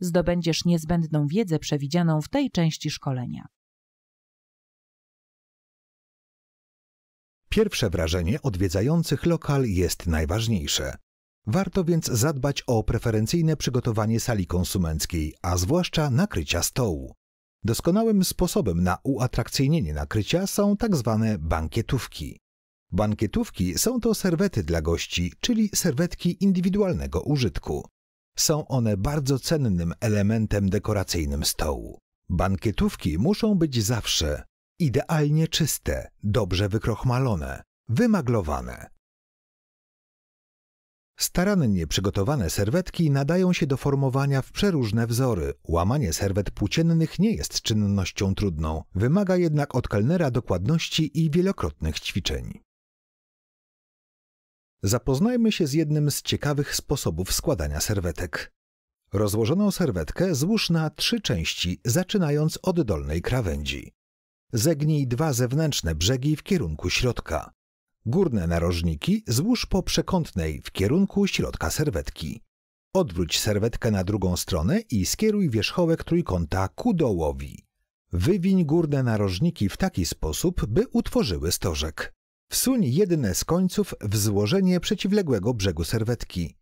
zdobędziesz niezbędną wiedzę przewidzianą w tej części szkolenia. Pierwsze wrażenie odwiedzających lokal jest najważniejsze. Warto więc zadbać o preferencyjne przygotowanie sali konsumenckiej, a zwłaszcza nakrycia stołu. Doskonałym sposobem na uatrakcyjnienie nakrycia są tak zwane bankietówki. Bankietówki są to serwety dla gości, czyli serwetki indywidualnego użytku. Są one bardzo cennym elementem dekoracyjnym stołu. Bankietówki muszą być zawsze idealnie czyste, dobrze wykrochmalone, wymaglowane. Starannie przygotowane serwetki nadają się do formowania w przeróżne wzory. Łamanie serwet płóciennych nie jest czynnością trudną, wymaga jednak od kelnera dokładności i wielokrotnych ćwiczeń. Zapoznajmy się z jednym z ciekawych sposobów składania serwetek. Rozłożoną serwetkę złóż na trzy części, zaczynając od dolnej krawędzi. Zegnij dwa zewnętrzne brzegi w kierunku środka. Górne narożniki złóż po przekątnej w kierunku środka serwetki. Odwróć serwetkę na drugą stronę i skieruj wierzchołek trójkąta ku dołowi. Wywiń górne narożniki w taki sposób, by utworzyły stożek. Wsuń jedne z końców w złożenie przeciwległego brzegu serwetki.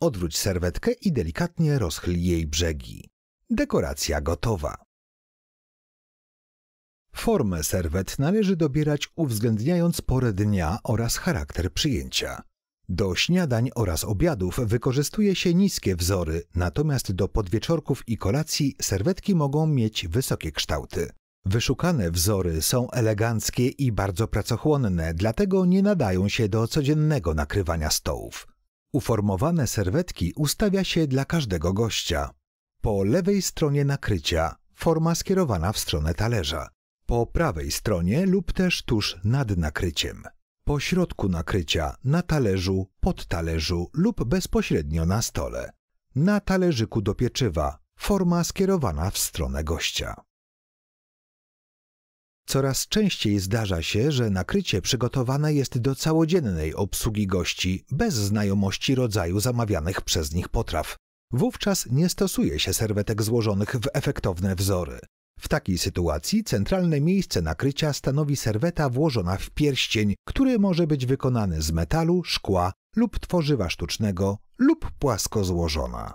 Odwróć serwetkę i delikatnie rozchlij jej brzegi. Dekoracja gotowa. Formę serwet należy dobierać uwzględniając porę dnia oraz charakter przyjęcia. Do śniadań oraz obiadów wykorzystuje się niskie wzory, natomiast do podwieczorków i kolacji serwetki mogą mieć wysokie kształty. Wyszukane wzory są eleganckie i bardzo pracochłonne, dlatego nie nadają się do codziennego nakrywania stołów. Uformowane serwetki ustawia się dla każdego gościa. Po lewej stronie nakrycia forma skierowana w stronę talerza, po prawej stronie lub też tuż nad nakryciem, po środku nakrycia, na talerzu, pod talerzu lub bezpośrednio na stole, na talerzyku do pieczywa, forma skierowana w stronę gościa. Coraz częściej zdarza się, że nakrycie przygotowane jest do całodziennej obsługi gości bez znajomości rodzaju zamawianych przez nich potraw. Wówczas nie stosuje się serwetek złożonych w efektowne wzory. W takiej sytuacji centralne miejsce nakrycia stanowi serweta włożona w pierścień, który może być wykonany z metalu, szkła lub tworzywa sztucznego lub płasko złożona.